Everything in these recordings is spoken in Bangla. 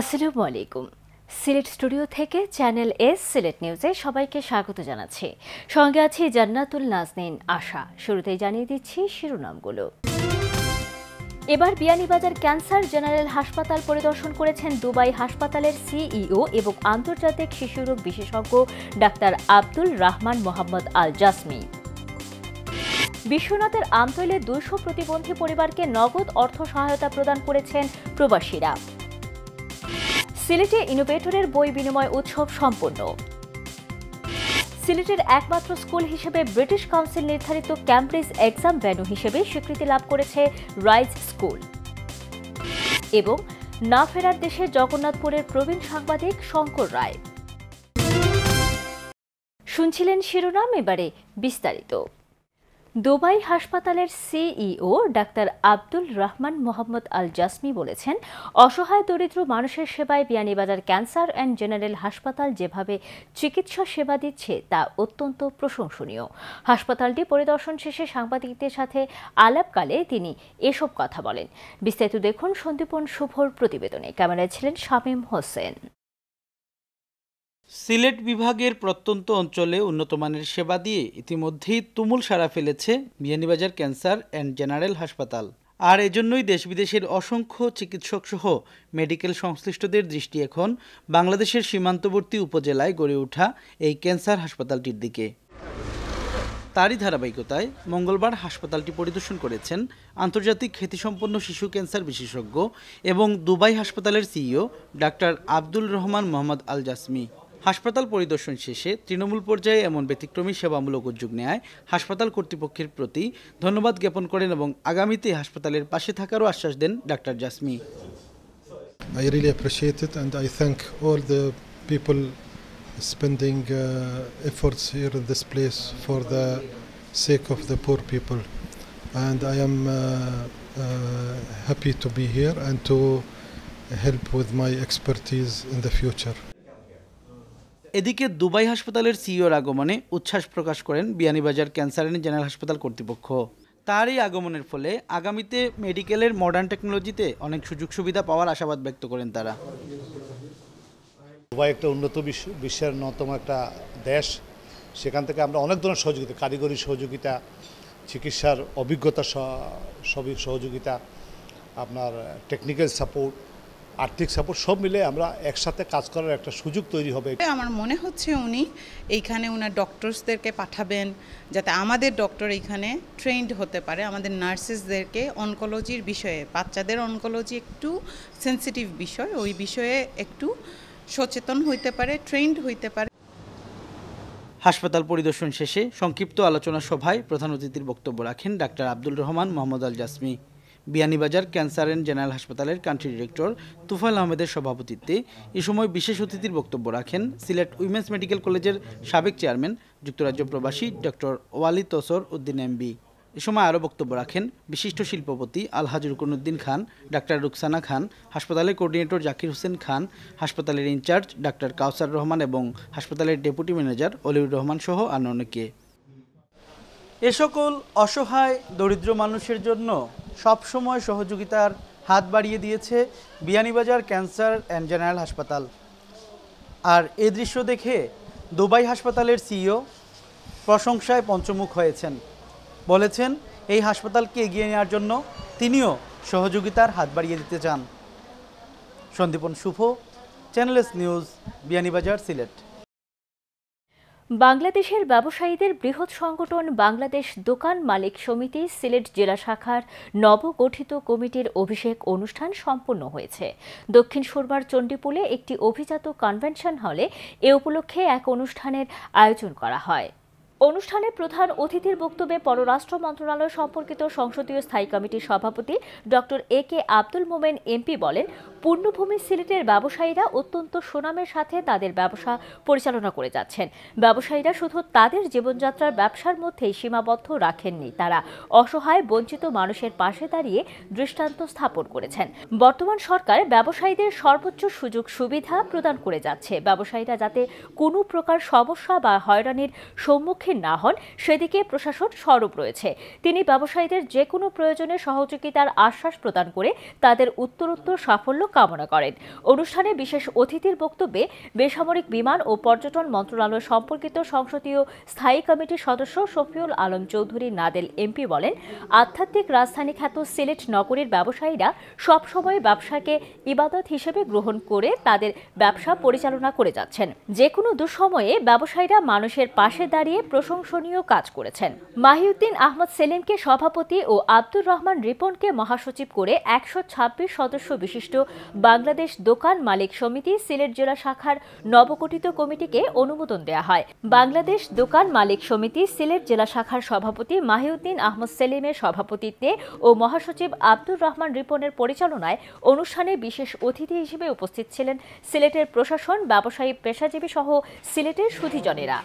আসসালামু আলাইকুম সিলেট স্টুডিও থেকে চ্যানেল এস সিলেট নিউজে সবাইকে স্বাগত জানাচ্ছি সঙ্গে আছি জান্নাতুল নাজনীন আশা শুরুতেই জানিয়ে দিচ্ছি শিরোনামগুলো এবার বিয়ানীবাজার ক্যান্সার জেনারেল হাসপাতাল পরিদর্শন করেছেন দুবাই হাসপাতালের সিইও এবং আন্তর্জাতিক শিশুরোগ বিশেষজ্ঞ doctor Abdul Rahman Mohammad Al Jasmi বিশ্বনাথের আমতলে দুইশো প্রতিবন্ধী পরিবারকে নগদ অর্থ সহায়তা প্রদান করেছেন প্রবাসীরা সিলেটে ইনোভেটরের বই বিনিময় উৎসব সম্পন্ন সিলেটের একমাত্র স্কুল হিসেবে ব্রিটিশ কাউন্সিল নির্ধারিত ক্যাম্ব্রিজ এক্সাম ভ্যানু হিসেবে স্বীকৃতি লাভ করেছে রাইজ স্কুল এবং না ফেরার দেশে জগন্নাথপুরের প্রবীণ সাংবাদিক শঙ্কর রায় শুনছিলেন শিরোনাম এবারে বিস্তারিত দুবাই হাসপাতালের CEO doctor Abdul Rahman Mohammad Al Jasmi বলেছেন অসহায় দরিদ্র মানুষের সেবায় বিয়ানীবাজার ক্যান্সার অ্যান্ড জেনারেল হাসপাতাল যেভাবে চিকিৎসা সেবা দিচ্ছে তা অত্যন্ত প্রশংসনীয় হাসপাতালটি পরিদর্শন শেষে সাংবাদিকদের সাথে আলাপকালে তিনি এসব কথা বলেন বিস্তারিত দেখুন সন্দীপন শুভর প্রতিবেদনে ক্যামেরায় ছিলেন শামীম হোসেন সিলেট বিভাগের প্রত্যন্ত অঞ্চলে উন্নতমানের সেবা দিয়ে ইতিমধ্যেই তুমুল সাড়া ফেলেছে বিয়ানীবাজার ক্যান্সার অ্যান্ড জেনারেল হাসপাতাল আর এজন্যই দেশ বিদেশের অসংখ্য চিকিৎসক সহ মেডিকেল সংশ্লিষ্টদের দৃষ্টি এখন বাংলাদেশের সীমান্তবর্তী উপজেলায় গড়ে ওঠা এই ক্যান্সার হাসপাতালটির দিকে তারই ধারাবাহিকতায় মঙ্গলবার হাসপাতালটি পরিদর্শন করেছেন আন্তর্জাতিক খ্যাতিসম্পন্ন শিশু ক্যান্সার বিশেষজ্ঞ এবং দুবাই হাসপাতালের CEO doctor Abdul Rahman Mohammad Al Jasmi হাসপাতাল পরিদর্শন শেষে তৃণমূল পর্যায়ে এমন ব্যতিক্রমী সেবামূলক উদ্যোগ নেয় হাসপাতাল কর্তৃপক্ষের প্রতি ধন্যবাদ জ্ঞাপন করেন এবং আগামীতে হাসপাতালের পাশে থাকারও আশ্বাস দেন doctor Jasmi I really appreciate it and I thank all the people spending uh, efforts here in this place for the sake of the poor people. And I am uh, uh, happy to be here and to help with my expertise in the future. এদিকে দুবাই হাসপাতালের সিইওর আগমনে উচ্ছ্বাস প্রকাশ করেন বিয়ানীবাজার ক্যান্সার অ্যান্ড জেনারেল হাসপাতাল কর্তৃপক্ষ তার এই আগমনের ফলে আগামীতে মেডিকেলের মডার্ন টেকনোলজিতে অনেক সুযোগ সুবিধা পাওয়ার আশাবাদ ব্যক্ত করেন তারা দুবাই একটা উন্নত বিশ্ব বিশ্বের অন্যতম একটা দেশ সেখান থেকে আমরা অনেক ধরনের সহযোগিতা কারিগরি সহযোগিতা চিকিৎসার অভিজ্ঞতা সবই সহযোগিতা আপনার টেকনিক্যাল সাপোর্ট আর্থিক সাপোর্ট সব মিলে আমরা একসাথে কাজ করার একটা সুযোগ তৈরি হবে আমার মনে হচ্ছে উনি এইখানে ওনার ডক্টরসদেরকে পাঠাবেন যাতে আমাদের ডক্টর এইখানে ট্রেন্ড হতে পারে আমাদের নার্সেসদেরকে অনকোলজির বিষয়ে বাচ্চাদের অনকোলজি একটু সেন্সিটিভ বিষয় ওই বিষয়ে একটু সচেতন হইতে পারে ট্রেন্ড হইতে পারে হাসপাতাল পরিদর্শন শেষে সংক্ষিপ্ত আলোচনা সভায় প্রধান অতিথির বক্তব্য রাখেন doctor Abdul Rahman Mohammad Al Jasmi Beanibazar cancer and general হাসপাতালের কান্ট্রি ডিরেক্টর তুফাল আহমেদের সভাপতিত্বে এ সময় বিশেষ অতিথির বক্তব্য রাখেন সিলেট উইমেন্স মেডিকেল কলেজের সাবেক চেয়ারম্যান যুক্তরাজ্য প্রবাসী ডক্টর ওয়ালি তসর উদ্দিন এমবি এ সময় আরও বক্তব্য রাখেন বিশিষ্ট শিল্পপতি আলহাজ রুকনুদ্দিন খান ডাক্তার রুকসানা খান হাসপাতালের কোর্ডিনেটর জাকির হোসেন খান হাসপাতালের ইনচার্জ ডাক্তার কাউসার রহমান এবং হাসপাতালের ডেপুটি ম্যানেজার অলিউর রহমান সহ আর অনেকে এ সকল অসহায় দরিদ্র মানুষের জন্য সবসময় সহযোগিতার হাত বাড়িয়ে দিয়েছে বিয়ানীবাজার ক্যান্সার অ্যান্ড জেনারেল হাসপাতাল আর এ দৃশ্য দেখে দুবাই হাসপাতালের সিইও প্রশংসায় পঞ্চমুখ হয়েছেন বলেছেন এই হাসপাতালকে এগিয়ে নেওয়ার জন্য তিনিও সহযোগিতার হাত বাড়িয়ে দিতে চান সন্দীপন শুভ চ্যানেলস নিউজ বিয়ানীবাজার সিলেট বাংলাদেশের ব্যবসায়ীদের বৃহৎ সংগঠন বাংলাদেশ দোকান মালিক সমিতি সিলেট জেলা শাখার নবগঠিত কমিটির অভিষেক অনুষ্ঠান সম্পন্ন হয়েছে দক্ষিণ সুরমার চণ্ডীপুলে একটি অভিজাত কনভেনশন হলে এ উপলক্ষে এক অনুষ্ঠানের আয়োজন করা হয় অনুষ্ঠানে প্রধান অতিথির বক্তব্যে পররাষ্ট্র মন্ত্রণালয় সম্পর্কিত সংসদীয় স্থায়ী কমিটির সভাপতি doctor A K Abdul Momen MP বলেন পূর্ণভূমি সিলেটের ব্যবসায়ীরা অত্যন্ত সুনামের সাথে তাদের ব্যবসা পরিচালনা করে যাচ্ছেন ব্যবসায়ীরা শুধু তাদের জীবনযাত্রার ব্যবসার মধ্যেই সীমাবদ্ধ রাখেননি তারা অসহায় বঞ্চিত মানুষের পাশে দাঁড়িয়ে দৃষ্টান্ত স্থাপন করেছেন বর্তমান সরকার ব্যবসায়ীদের সর্বোচ্চ সুযোগ সুবিধা প্রদান করে যাচ্ছে ব্যবসায়ীরা যাতে কোনো প্রকার সমস্যা বা হয়রানির সম্মুখীন না হন সেদিকে প্রশাসন সরব রয়েছে তিনি ব্যবসায়ীদের যে কোনো প্রয়োজনে সহযোগিতার আশ্বাস প্রদান করে তাদের উত্তরোত্তর সাফল্য কামনা করেন অনুষ্ঠানে বিশেষ অতিথির বক্তব্যে বেসামরিক বিমান ও পর্যটন মন্ত্রণালয় সম্পর্কিত সংসদীয় স্থায়ী কমিটির সদস্য শফিউল আলম চৌধুরী নাদেল এমপি বলেন আধ্যাত্মিক রাজধানী খ্যাত সিলেট নগরীর ব্যবসায়ীরা সবসময় ব্যবসাকে ইবাদত হিসেবে গ্রহণ করে তাদের ব্যবসা পরিচালনা করে যাচ্ছেন যে কোনো দুঃসময়ে ব্যবসায়ীরা মানুষের পাশে দাঁড়িয়ে প্রশংসনীয় কাজ করেছেন মাহিউদ্দিন আহমদ সেলিমকে সভাপতি ও আব্দুর রহমান রিপনকে মহাসচিব করে একশো সদস্য বিশিষ্ট বাংলাদেশ দোকান মালিক সমিতি সিলেট জেলা শাখার নবগঠিত কমিটিকে অনুমোদন দেয়া হয় বাংলাদেশ দোকান মালিক সমিতি সিলেট জেলা শাখার সভাপতি মাহিউদ্দিন আহমদ সেলিমের সভাপতিত্বে ও মহাসচিব আব্দুর রহমান রিপনের পরিচালনায় অনুষ্ঠানে বিশেষ অতিথি হিসেবে উপস্থিত ছিলেন সিলেটের প্রশাসন ব্যবসায়ী পেশাজীবী সহ সিলেটের সুধিজনেরা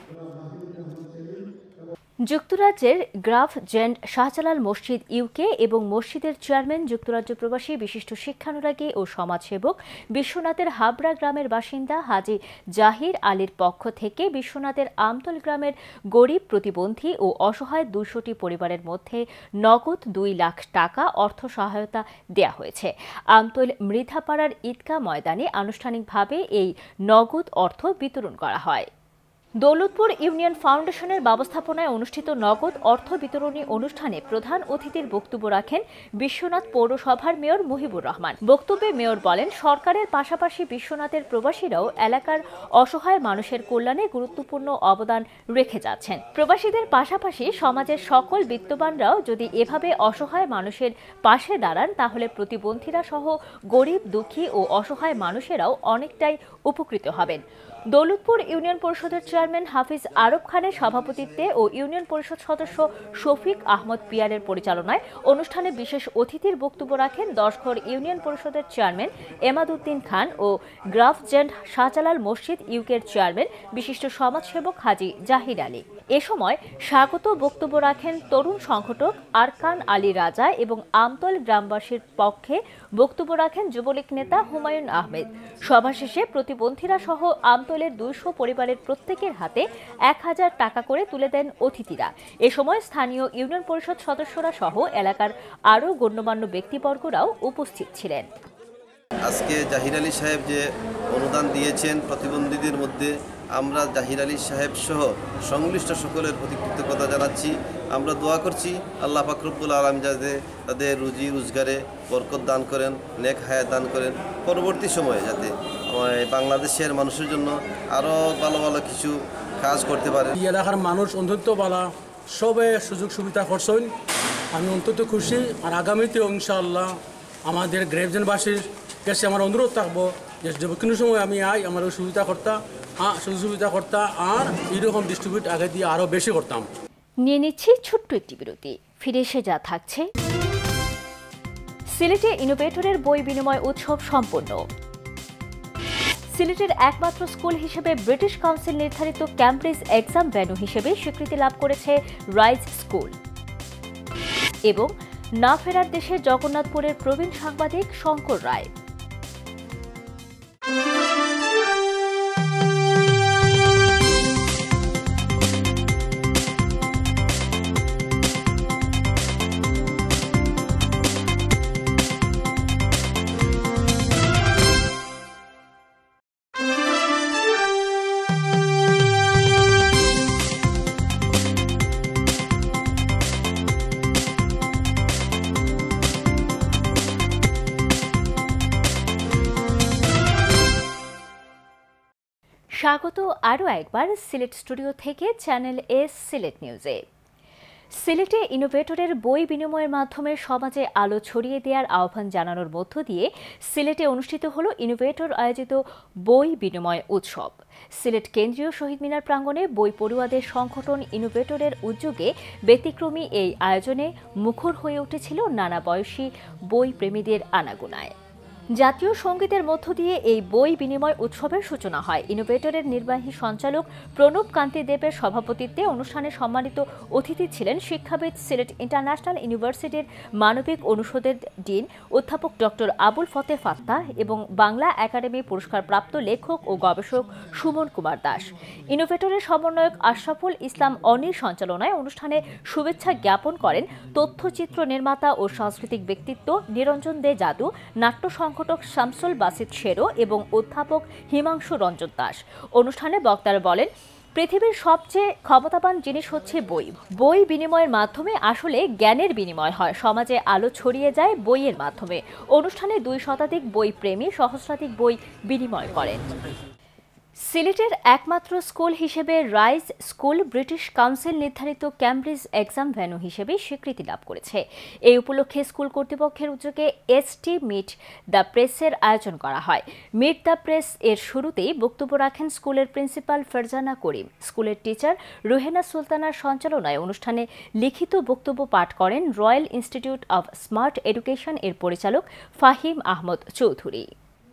যুক্তরাজ্যের গ্রাফ জেন্ড শাহজালাল মসজিদ ইউকে এবং মসজিদের চেয়ারম্যান যুক্তরাজ্য প্রবাসী বিশিষ্ট শিক্ষানুরাগী ও সমাজসেবক বিশ্বনাথের হাবড়া গ্রামের বাসিন্দা হাজি জাহির আলীর পক্ষ থেকে বিশ্বনাথের আমতল গ্রামের গরিব প্রতিবন্ধী ও অসহায় দুশোটি পরিবারের মধ্যে নগদ দুই লাখ টাকা অর্থ সহায়তা দেয়া হয়েছে আমতল মৃধাপাড়ার ঈদকা ময়দানে আনুষ্ঠানিকভাবে এই নগদ অর্থ বিতরণ করা হয় দৌলতপুর ইউনিয়ন ফাউন্ডেশনের ব্যবস্থাপনায় অনুষ্ঠিত নগদ অর্থ বিতরণী অনুষ্ঠানে প্রধান অতিথির বক্তব্য রাখেন বিশ্বনাথ পৌরসভার মেয়র মুহিবুর রহমান বক্তব্যে মেয়র বলেন সরকারের পাশাপাশি বিশ্বনাথের প্রবাসীরাও এলাকার অসহায় মানুষের কল্যাণে গুরুত্বপূর্ণ অবদান রেখে যাচ্ছেন প্রবাসীদের পাশাপাশি সমাজের সকল বিত্তবানরাও যদি এভাবে অসহায় মানুষের পাশে দাঁড়ান তাহলে প্রতিবন্ধীরা সহ গরিব দুঃখী ও অসহায় মানুষেরাও অনেকটাই উপকৃত হবেন দৌলতপুর ইউনিয়ন পরিষদের চেয়ারম্যান হাফিজ আরব খানের সভাপতিত্বে ও ইউনিয়ন পরিষদ সদস্য শফিক আহমদ পিয়ারের পরিচালনায় অনুষ্ঠানে বিশেষ অতিথির বক্তব্য রাখেন দশঘর ইউনিয়ন পরিষদের চেয়ারম্যান এমাদুদ্দিন খান ও গ্রাফজেন্ট শাহজালাল মসজিদ ইউকের চেয়ারম্যান বিশিষ্ট সমাজসেবক হাজি জাহির আলী এ সময় স্বাগত বক্তব্য রাখেন তরুণ সংগঠক আরকান আলী রাজা এবং আমতল গ্রামবাসীর পক্ষে বক্তব্য রাখেন যুবলীগ নেতা হুমায়ুন আহমেদ সভা শেষে প্রতিবন্ধীরা সহ আমতলের দুইশো পরিবারের প্রত্যেকের হাতে এক হাজার টাকা করে তুলে দেন অতিথিরা এ সময় স্থানীয় ইউনিয়ন পরিষদ সদস্যরা সহ এলাকার আরও গণ্যমান্য ব্যক্তিবর্গরাও উপস্থিত ছিলেন আজকে জাহির আলী সাহেব যে অনুদান দিয়েছেন প্রতিবন্ধীদের মধ্যে আমরা জাহির আলী সাহেব সহ সংশ্লিষ্ট সকলের প্রতি কৃতজ্ঞতা জানাচ্ছি আমরা দোয়া করছি আল্লাহ ফাকরুবুল আলম যাতে তাদের রুজি রোজগারে বরকত দান করেন নেক হায়াত দান করেন পরবর্তী সময়ে যাতে বাংলাদেশের মানুষের জন্য আরও ভালো ভালো কিছু কাজ করতে পারে এই এলাকার মানুষ বলা সবে সুযোগ সুবিধা করছেন আমি অন্তত খুশি আর আগামীতে ইনশাআল্লাহ আমাদের গ্রেভজনবাসীর কাছে আমার অনুরোধ থাকবো যে কোনো সময় আমি আই আমার সুবিধা কর্তা সুযোগ আর এইরকম ডিস্ট্রিবিউট আগে দিয়ে আরও বেশি করতাম নিয়ে নিচ্ছি ছোট্ট একটি বিরতি ফিরে এসে যা থাকছে সিলেটে ইনোভেটরের বই বিনিময় উৎসব সম্পন্ন সিলেটের একমাত্র স্কুল হিসেবে ব্রিটিশ কাউন্সিল নির্ধারিত ক্যাম্ব্রিজ এক্সাম ভ্যানু হিসেবে স্বীকৃতি লাভ করেছে রাইজ স্কুল এবং না ফেরার দেশে জগন্নাথপুরের প্রবীণ সাংবাদিক শঙ্কর রায় স্বাগত আরও একবার সিলেট স্টুডিও থেকে চ্যানেল এস সিলেট নিউজে সিলেটে ইনোভেটরের বই বিনিময়ের মাধ্যমে সমাজে আলো ছড়িয়ে দেওয়ার আহ্বান জানানোর মধ্য দিয়ে সিলেটে অনুষ্ঠিত হল ইনোভেটর আয়োজিত বই বিনিময় উৎসব সিলেট কেন্দ্রীয় শহীদ মিনার প্রাঙ্গণে বই পড়ুয়াদের সংগঠন ইনোভেটরের উদ্যোগে ব্যতিক্রমী এই আয়োজনে মুখর হয়ে উঠেছিল নানা বয়সী বই প্রেমীদের আনাগোনায় জাতীয় সঙ্গীতের মধ্য দিয়ে এই বই বিনিময় উৎসবের সূচনা হয় ইনোভেটরের নির্বাহী সঞ্চালক প্রণব কান্তি দেবের সভাপতিত্বে অনুষ্ঠানে সম্মানিত অতিথি ছিলেন শিক্ষাবিদ সিলেট ইন্টারন্যাশনাল ইউনিভার্সিটির মানবিক অনুষদের ডিন অধ্যাপক ডক্টর আবুল ফতে ফাত্তা এবং বাংলা একাডেমি পুরস্কারপ্রাপ্ত লেখক ও গবেষক সুমন কুমার দাস ইনোভেটরের সমন্বয়ক আশরাফুল ইসলাম অনির সঞ্চালনায় অনুষ্ঠানে শুভেচ্ছা জ্ঞাপন করেন তথ্যচিত্র নির্মাতা ও সাংস্কৃতিক ব্যক্তিত্ব নিরঞ্জন দে যাদু নাট্য সংগঠক শামসুল বাসিত শেরো এবং অধ্যাপক হিমাংশু রঞ্জন দাস অনুষ্ঠানে বক্তারা বলেন পৃথিবীর সবচেয়ে ক্ষমতাবান জিনিস হচ্ছে বই বই বিনিময়ের মাধ্যমে আসলে জ্ঞানের বিনিময় হয় সমাজে আলো ছড়িয়ে যায় বইয়ের মাধ্যমে অনুষ্ঠানে দুই শতাধিক বই প্রেমী সহস্রাধিক বই বিনিময় করেন সিলেটের একমাত্র স্কুল হিসেবে রাইজ স্কুল ব্রিটিশ কাউন্সিল নির্ধারিত ক্যামব্রিজ এক্সাম ভ্যানু হিসেবে স্বীকৃতি লাভ করেছে এই উপলক্ষে স্কুল কর্তৃপক্ষের উদ্যোগে এসটি মিট দ্য প্রেসের আয়োজন করা হয় মিট দ্য প্রেস এর শুরুতেই বক্তব্য রাখেন স্কুলের প্রিন্সিপাল ফারজানা করিম স্কুলের টিচার রোহেনা সুলতানার সঞ্চালনায় অনুষ্ঠানে লিখিত বক্তব্য পাঠ করেন royal institute of smart education এর পরিচালক ফাহিম আহমদ চৌধুরী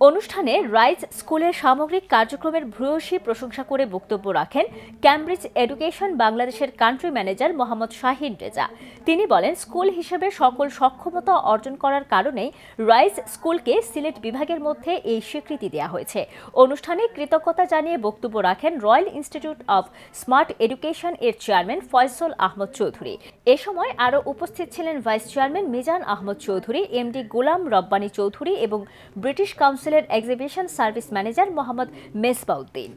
অনুষ্ঠানে রাইজ স্কুলের সামগ্রিক কার্যক্রমের ভূয়সী প্রশংসা করে বক্তব্য রাখেন ক্যামব্রিজ এডুকেশন বাংলাদেশের কান্ট্রি ম্যানেজার মোহাম্মদ শাহিন রেজা তিনি বলেন স্কুল হিসেবে সকল সক্ষমতা অর্জন করার কারণেই রাইজ স্কুলকে সিলেট বিভাগের মধ্যে এই স্বীকৃতি দেওয়া হয়েছে অনুষ্ঠানে কৃতজ্ঞতা জানিয়ে বক্তব্য রাখেন royal institute of smart education এর চেয়ারম্যান ফয়সল আহমদ চৌধুরী এ সময় আরও উপস্থিত ছিলেন vice chairman Mizan Ahmed Chowdhury MD Golam Rabbani Chowdhury এবং ব্রিটিশ কাউন্সিল কাউন্সিলের exhibition service manager Mohammad Mesbauddin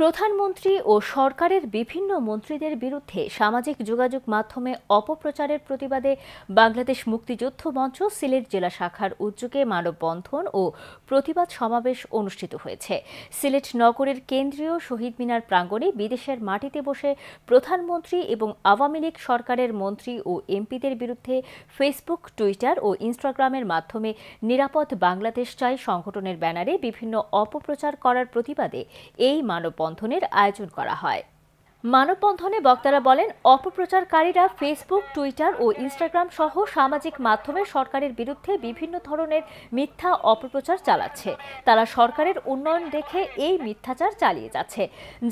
প্রধানমন্ত্রী ও সরকারের বিভিন্ন মন্ত্রীদের বিরুদ্ধে সামাজিক যোগাযোগ মাধ্যমে অপপ্রচারের প্রতিবাদে বাংলাদেশ মুক্তিযুদ্ধ মঞ্চ সিলেট জেলা শাখার উদ্যোগে মানববন্ধন ও প্রতিবাদ সমাবেশ অনুষ্ঠিত হয়েছে সিলেট নগরের কেন্দ্রীয় শহীদ মিনার প্রাঙ্গণে বিদেশের মাটিতে বসে প্রধানমন্ত্রী এবং আওয়ামী লীগ সরকারের মন্ত্রী ও এমপিদের বিরুদ্ধে ফেসবুক টুইটার ও ইনস্টাগ্রামের মাধ্যমে নিরাপদ বাংলাদেশ চাই সংগঠনের ব্যানারে বিভিন্ন অপপ্রচার করার প্রতিবাদে এই মানব বন্ধনের আয়োজন করা হয় মানববন্ধনে বক্তারা বলেন অপপ্রচারকারীরা ফেসবুক টুইটার ও ইনস্টাগ্রাম সহ সামাজিক মাধ্যমে সরকারের বিরুদ্ধে বিভিন্ন ধরনের মিথ্যা অপপ্রচার চালাচ্ছে তারা সরকারের উন্নয়ন দেখে এই মিথ্যাচার চালিয়ে যাচ্ছে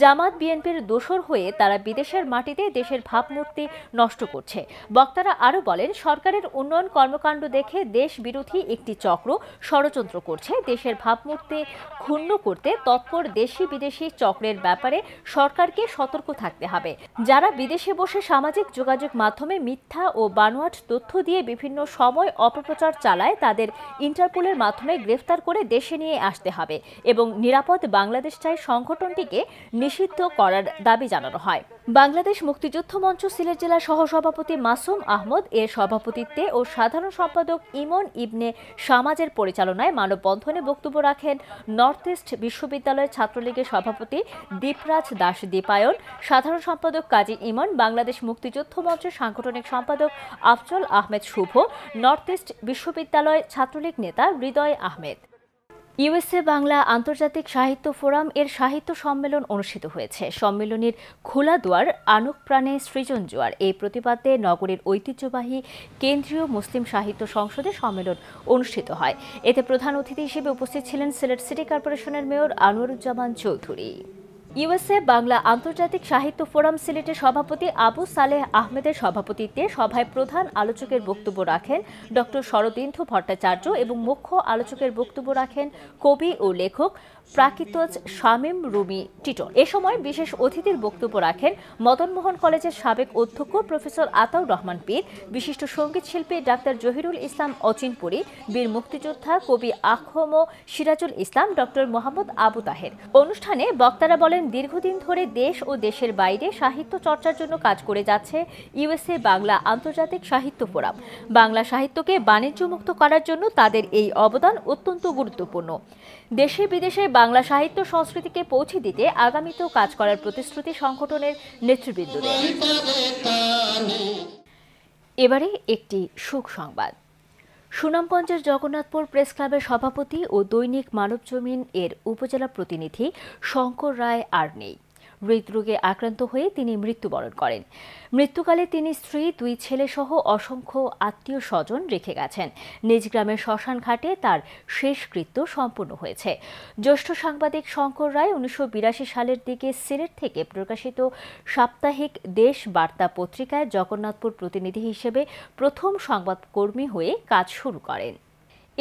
জামাত বিএনপির দোষর হয়ে তারা বিদেশের মাটিতে দেশের ভাবমূর্তি নষ্ট করছে বক্তারা আরও বলেন সরকারের উন্নয়ন কর্মকাণ্ড দেখে দেশ বিরোধী একটি চক্র ষড়যন্ত্র করছে দেশের ভাবমূর্তি ক্ষুণ্ণ করতে তৎপর দেশি বিদেশি চক্রের ব্যাপারে সরকারকে সতর্ক থাকতে হবে যারা বিদেশে বসে সামাজিক যোগাযোগ মাধ্যমে মিথ্যা ও বানোয়াট তথ্য দিয়ে বিভিন্ন সময় অপপ্রচার চালায় তাদের ইন্টারপোলের মাধ্যমে গ্রেফতার করে দেশে নিয়ে আসতে হবে এবং নিরাপদ বাংলাদেশ চাই সংগঠনটিকে নিষিদ্ধ করার দাবি জানানো হয় বাংলাদেশ মুক্তিযুদ্ধ মঞ্চ সিলেট জেলা সহসভাপতি মাসুম আহমদ এর সভাপতিত্বে ও সাধারণ সম্পাদক ইমন ইবনে সামাজের পরিচালনায় মানববন্ধনে বক্তব্য রাখেন নর্থ ইস্ট বিশ্ববিদ্যালয় ছাত্রলীগের সভাপতি দীপরাজ দাস দীপায়ন সাধারণ সম্পাদক কাজী ইমন বাংলাদেশ মুক্তিযুদ্ধ মঞ্চের সাংগঠনিক সম্পাদক আফজল আহমেদ শুভ নর্থ ইস্ট বিশ্ববিদ্যালয় ছাত্রলীগ নেতা হৃদয় আহমেদ ইউএসএ বাংলা আন্তর্জাতিক সাহিত্য ফোরাম এর সাহিত্য সম্মেলন অনুষ্ঠিত হয়েছে সম্মেলনের খোলা দুয়ার আনুক প্রাণে সৃজন জোয়ার এই প্রতিবাদে নগরীর ঐতিহ্যবাহী কেন্দ্রীয় মুসলিম সাহিত্য সংসদে সম্মেলন অনুষ্ঠিত হয় এতে প্রধান অতিথি হিসেবে উপস্থিত ছিলেন সিলেট সিটি কর্পোরেশনের মেয়র আনোয়ারুজ্জামান চৌধুরী ইউএসএ বাংলা আন্তর্জাতিক সাহিত্য ফোরাম সিলেটের সভাপতি আবু সালেহ আহমেদের সভাপতিত্বে সভায় প্রধান আলোচকের বক্তব্য রাখেন ডক্টর শরদিন্ধু ভট্টাচার্য এবং মুখ্য আলোচকের বক্তব্য রাখেন কবি ও লেখক প্রাকৃতজ শামীম রুমি টিটন এ সময় বিশেষ অতিথির বক্তব্য রাখেন মদনমোহন কলেজের সাবেক অধ্যক্ষ প্রফেসর আতাউর রহমান পীর বিশিষ্ট সঙ্গীত শিল্পী ডাক্তার জহিরুল ইসলাম অচিনপুরী বীর মুক্তিযোদ্ধা কবি আখম সিরাজুল ইসলাম ডক্টর মোহাম্মদ আবু তাহের অনুষ্ঠানে বক্তারা বলেন দীর্ঘদিন ধরে দেশ ও দেশের বাইরে সাহিত্য চর্চার জন্য কাজ করে যাচ্ছে ইউএসএ বাংলা আন্তর্জাতিক সাহিত্য ফোরাম বাংলা সাহিত্যকে বাণিজ্যমুক্ত করার জন্য তাদের এই অবদান অত্যন্ত গুরুত্বপূর্ণ দেশে বিদেশে বাংলা সাহিত্য সংস্কৃতিকে পৌঁছে দিতে আগামীতেও কাজ করার প্রতিশ্রুতি সংগঠনের নেতৃবৃন্দ এবারে একটি সুখ সংবাদ সুনামগঞ্জের জগন্নাথপুর প্রেস ক্লাবের সভাপতি ও দৈনিক মানবজমিন এর উপজেলা প্রতিনিধি শঙ্কর রায় আর নেই হৃদরোগে আক্রান্ত হয়ে তিনি মৃত্যুবরণ করেন মৃত্যুকালে তিনি স্ত্রী দুই ছেলেসহ অসংখ্য আত্মীয় স্বজন রেখে গেছেন নিজ গ্রামের শ্মশান ঘাটে তার শেষকৃত্য সম্পূর্ণ হয়েছে জ্যেষ্ঠ সাংবাদিক শঙ্কর রায় উনিশশো সালের দিকে সিলেট থেকে প্রকাশিত সাপ্তাহিক দেশ বার্তা পত্রিকায় জগন্নাথপুর প্রতিনিধি হিসেবে প্রথম সংবাদকর্মী হয়ে কাজ শুরু করেন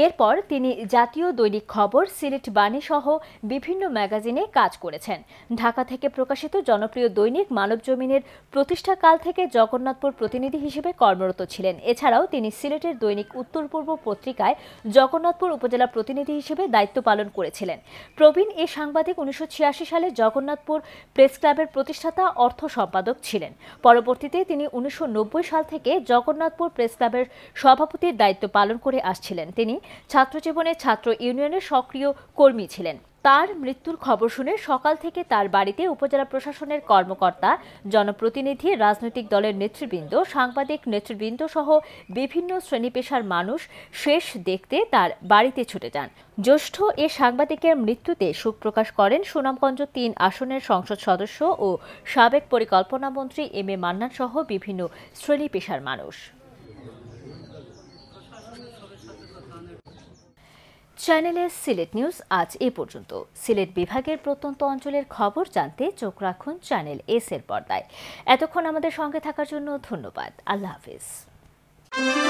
এরপর তিনি জাতীয় দৈনিক খবর সিলেট বাণী সহ বিভিন্ন ম্যাগাজিনে কাজ করেছেন ঢাকা থেকে প্রকাশিত জনপ্রিয় দৈনিক মানবজমিনের প্রতিষ্ঠাকাল থেকে জগন্নাথপুর প্রতিনিধি হিসেবে কর্মরত ছিলেন এছাড়াও তিনি সিলেটের দৈনিক উত্তর পূর্ব পত্রিকায় জগন্নাথপুর উপজেলা প্রতিনিধি হিসেবে দায়িত্ব পালন করেছিলেন প্রবীণ এ সাংবাদিক উনিশশো সালে জগন্নাথপুর প্রেস ক্লাবের প্রতিষ্ঠাতা অর্থ সম্পাদক ছিলেন পরবর্তীতে তিনি উনিশশো সাল থেকে জগন্নাথপুর প্রেস ক্লাবের সভাপতির দায়িত্ব পালন করে আসছিলেন তিনি ছাত্রজীবনে ছাত্র ইউনিয়নের সক্রিয় কর্মী ছিলেন তার মৃত্যুর খবর শুনে সকাল থেকে তার বাড়িতে উপজেলা প্রশাসনের কর্মকর্তা জনপ্রতিনিধি রাজনৈতিক দলের নেতৃবৃন্দ সাংবাদিক নেতৃবৃন্দ সহ বিভিন্ন শ্রেণী পেশার মানুষ শেষ দেখতে তার বাড়িতে ছুটে যান জ্যৈষ্ঠ এ সাংবাদিকের মৃত্যুতে শোক প্রকাশ করেন সুনামগঞ্জ তিন আসনের সংসদ সদস্য ও সাবেক পরিকল্পনামন্ত্রী এম এ মান্নান সহ বিভিন্ন শ্রেণী পেশার মানুষ চ্যানেলের সিলেট নিউজ আজ এ পর্যন্ত সিলেট বিভাগের প্রত্যন্ত অঞ্চলের খবর জানতে চোখ রাখুন চ্যানেল এস এর পর্দায় এতক্ষণ আমাদের সঙ্গে থাকার জন্য ধন্যবাদ আল্লাহ হাফিজ